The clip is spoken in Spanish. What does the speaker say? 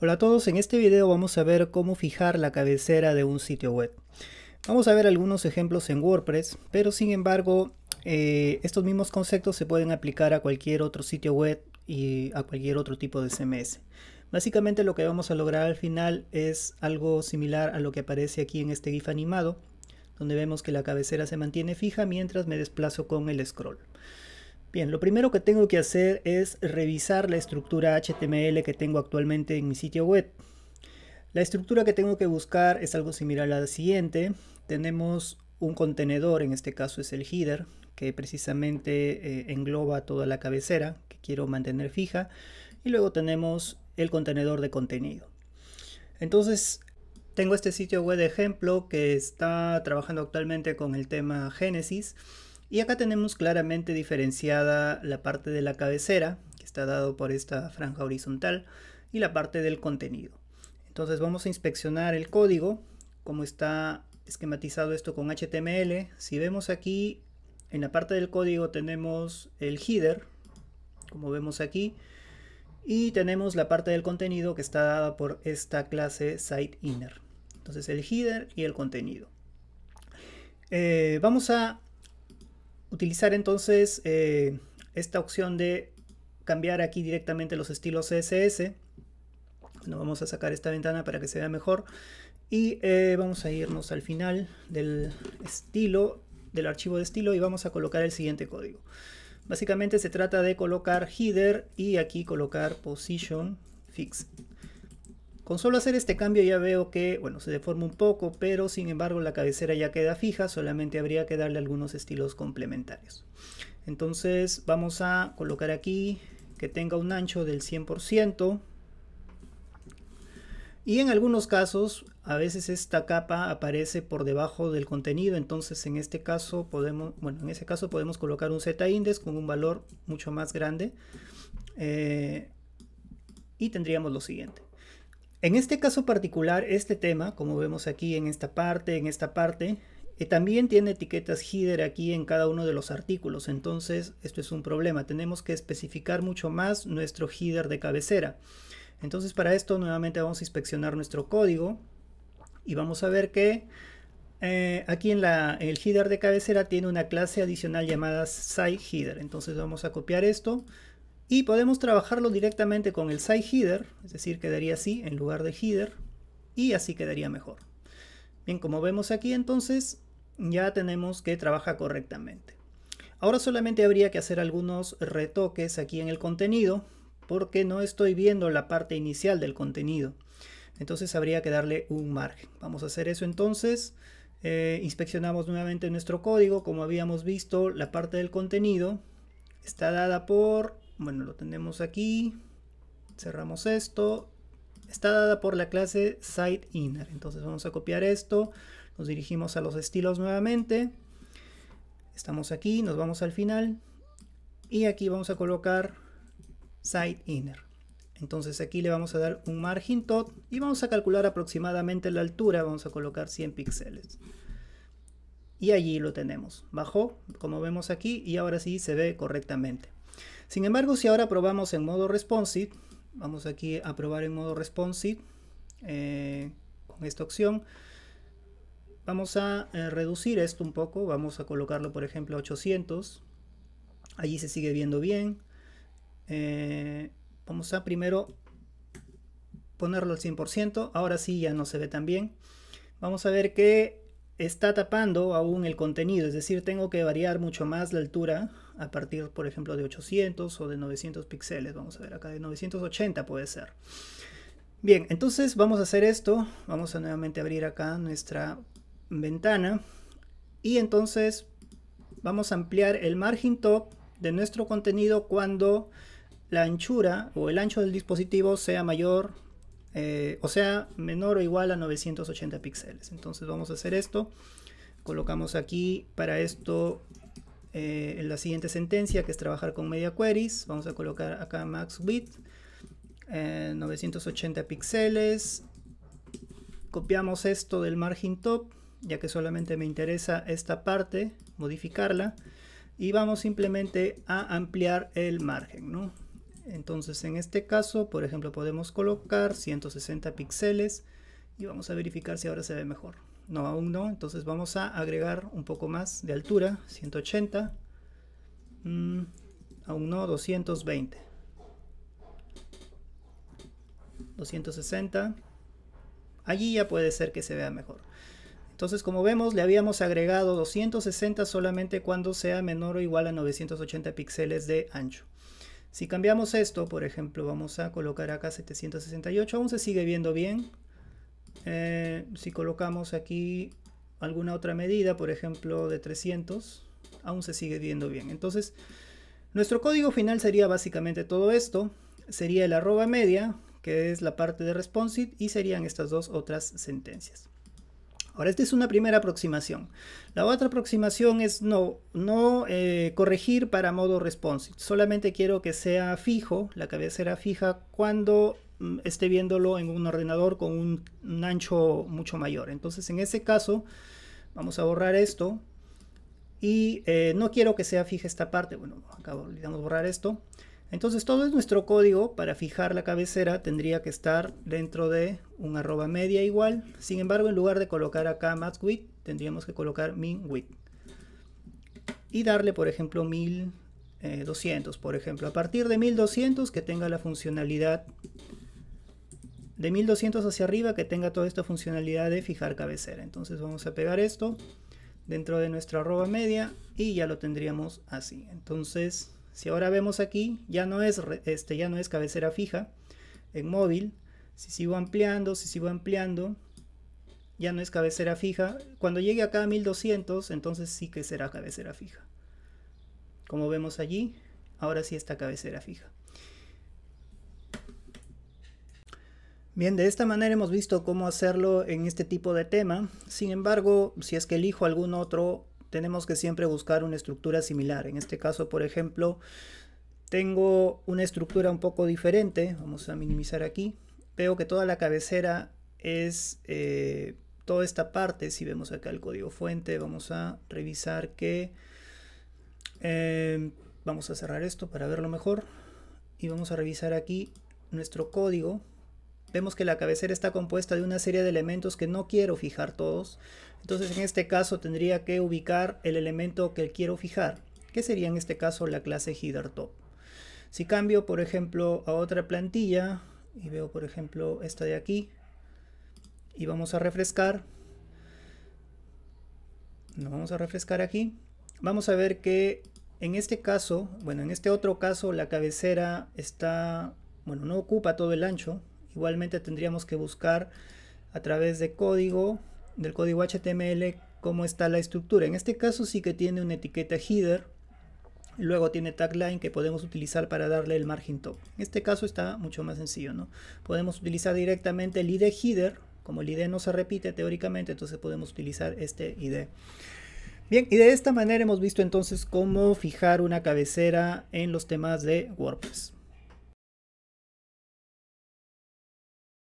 Hola a todos, en este video vamos a ver cómo fijar la cabecera de un sitio web. Vamos a ver algunos ejemplos en WordPress, pero sin embargo eh, estos mismos conceptos se pueden aplicar a cualquier otro sitio web y a cualquier otro tipo de CMS. Básicamente lo que vamos a lograr al final es algo similar a lo que aparece aquí en este GIF animado, donde vemos que la cabecera se mantiene fija mientras me desplazo con el scroll. Bien, lo primero que tengo que hacer es revisar la estructura HTML que tengo actualmente en mi sitio web. La estructura que tengo que buscar es algo similar a la siguiente. Tenemos un contenedor, en este caso es el header, que precisamente eh, engloba toda la cabecera que quiero mantener fija. Y luego tenemos el contenedor de contenido. Entonces, tengo este sitio web de ejemplo que está trabajando actualmente con el tema Génesis y acá tenemos claramente diferenciada la parte de la cabecera, que está dado por esta franja horizontal, y la parte del contenido. Entonces vamos a inspeccionar el código, cómo está esquematizado esto con HTML. Si vemos aquí, en la parte del código tenemos el header, como vemos aquí, y tenemos la parte del contenido que está dada por esta clase site inner. Entonces el header y el contenido. Eh, vamos a utilizar entonces eh, esta opción de cambiar aquí directamente los estilos CSS. Bueno, vamos a sacar esta ventana para que se vea mejor. Y eh, vamos a irnos al final del estilo, del archivo de estilo y vamos a colocar el siguiente código. Básicamente se trata de colocar header y aquí colocar position fix. Con solo hacer este cambio ya veo que, bueno, se deforma un poco, pero sin embargo la cabecera ya queda fija, solamente habría que darle algunos estilos complementarios. Entonces vamos a colocar aquí que tenga un ancho del 100%. Y en algunos casos, a veces esta capa aparece por debajo del contenido, entonces en este caso podemos, bueno, en ese caso podemos colocar un z-index con un valor mucho más grande. Eh, y tendríamos lo siguiente. En este caso particular, este tema, como vemos aquí en esta parte, en esta parte, eh, también tiene etiquetas header aquí en cada uno de los artículos, entonces esto es un problema, tenemos que especificar mucho más nuestro header de cabecera. Entonces para esto nuevamente vamos a inspeccionar nuestro código y vamos a ver que eh, aquí en el header de cabecera tiene una clase adicional llamada site header, entonces vamos a copiar esto y podemos trabajarlo directamente con el side header, es decir, quedaría así en lugar de header y así quedaría mejor. Bien, como vemos aquí entonces ya tenemos que trabaja correctamente. Ahora solamente habría que hacer algunos retoques aquí en el contenido porque no estoy viendo la parte inicial del contenido. Entonces habría que darle un margen. Vamos a hacer eso entonces. Eh, inspeccionamos nuevamente nuestro código. Como habíamos visto, la parte del contenido está dada por bueno, lo tenemos aquí. Cerramos esto. Está dada por la clase inner Entonces vamos a copiar esto. Nos dirigimos a los estilos nuevamente. Estamos aquí, nos vamos al final. Y aquí vamos a colocar side inner Entonces aquí le vamos a dar un margin top y vamos a calcular aproximadamente la altura. Vamos a colocar 100 píxeles. Y allí lo tenemos. Bajó, como vemos aquí, y ahora sí se ve correctamente. Sin embargo, si ahora probamos en modo responsive, vamos aquí a probar en modo responsive eh, con esta opción. Vamos a eh, reducir esto un poco, vamos a colocarlo por ejemplo a 800. Allí se sigue viendo bien. Eh, vamos a primero ponerlo al 100%, ahora sí ya no se ve tan bien. Vamos a ver que está tapando aún el contenido, es decir, tengo que variar mucho más la altura a partir, por ejemplo, de 800 o de 900 píxeles, vamos a ver acá, de 980 puede ser. Bien, entonces vamos a hacer esto, vamos a nuevamente abrir acá nuestra ventana y entonces vamos a ampliar el margin top de nuestro contenido cuando la anchura o el ancho del dispositivo sea mayor eh, o sea, menor o igual a 980 píxeles. Entonces vamos a hacer esto. Colocamos aquí para esto eh, en la siguiente sentencia, que es trabajar con media queries. Vamos a colocar acá max width, 980 eh, píxeles. Copiamos esto del margin top, ya que solamente me interesa esta parte, modificarla. Y vamos simplemente a ampliar el margen, ¿no? Entonces en este caso, por ejemplo, podemos colocar 160 píxeles y vamos a verificar si ahora se ve mejor. No, aún no, entonces vamos a agregar un poco más de altura, 180, mm, aún no, 220, 260, allí ya puede ser que se vea mejor. Entonces, como vemos, le habíamos agregado 260 solamente cuando sea menor o igual a 980 píxeles de ancho. Si cambiamos esto, por ejemplo, vamos a colocar acá 768, aún se sigue viendo bien. Eh, si colocamos aquí alguna otra medida, por ejemplo, de 300, aún se sigue viendo bien. Entonces, nuestro código final sería básicamente todo esto. Sería el arroba media, que es la parte de responsive, y serían estas dos otras sentencias. Ahora, esta es una primera aproximación. La otra aproximación es no, no eh, corregir para modo responsive. Solamente quiero que sea fijo, la cabecera fija, cuando mm, esté viéndolo en un ordenador con un, ancho mucho mayor. Entonces, en ese caso, vamos a borrar esto. Y eh, no quiero que sea fija esta parte. Bueno, acabo de borrar esto. Entonces todo es nuestro código para fijar la cabecera tendría que estar dentro de un arroba media igual. Sin embargo, en lugar de colocar acá max width, tendríamos que colocar min width. Y darle, por ejemplo, 1200. Eh, por ejemplo, a partir de 1200 que tenga la funcionalidad. De 1200 hacia arriba que tenga toda esta funcionalidad de fijar cabecera. Entonces vamos a pegar esto dentro de nuestra arroba media y ya lo tendríamos así. Entonces si ahora vemos aquí, ya no es, este, ya no es cabecera fija en móvil. Si sigo ampliando, si sigo ampliando, ya no es cabecera fija. Cuando llegue acá a 1200, entonces sí que será cabecera fija. Como vemos allí, ahora sí está cabecera fija. Bien, de esta manera hemos visto cómo hacerlo en este tipo de tema. Sin embargo, si es que elijo algún otro tenemos que siempre buscar una estructura similar. En este caso, por ejemplo, tengo una estructura un poco diferente. Vamos a minimizar aquí. Veo que toda la cabecera es eh, toda esta parte. Si vemos acá el código fuente, vamos a revisar que... Em, vamos a cerrar esto para verlo mejor. Y vamos a revisar aquí nuestro código Vemos que la cabecera está compuesta de una serie de elementos que no quiero fijar todos. Entonces en este caso tendría que ubicar el elemento que quiero fijar, que sería en este caso la clase header top. Si cambio por ejemplo a otra plantilla y veo por ejemplo esta de aquí y vamos a refrescar, nos vamos a refrescar aquí, vamos a ver que en este caso, bueno en este otro caso la cabecera está, bueno no ocupa todo el ancho, Igualmente tendríamos que buscar a través de código, del código HTML, cómo está la estructura. En este caso sí que tiene una etiqueta header, luego tiene tagline que podemos utilizar para darle el margin top. En este caso está mucho más sencillo, ¿no? Podemos utilizar directamente el ID header, como el ID no se repite teóricamente, entonces podemos utilizar este ID. Bien, y de esta manera hemos visto entonces cómo fijar una cabecera en los temas de WordPress.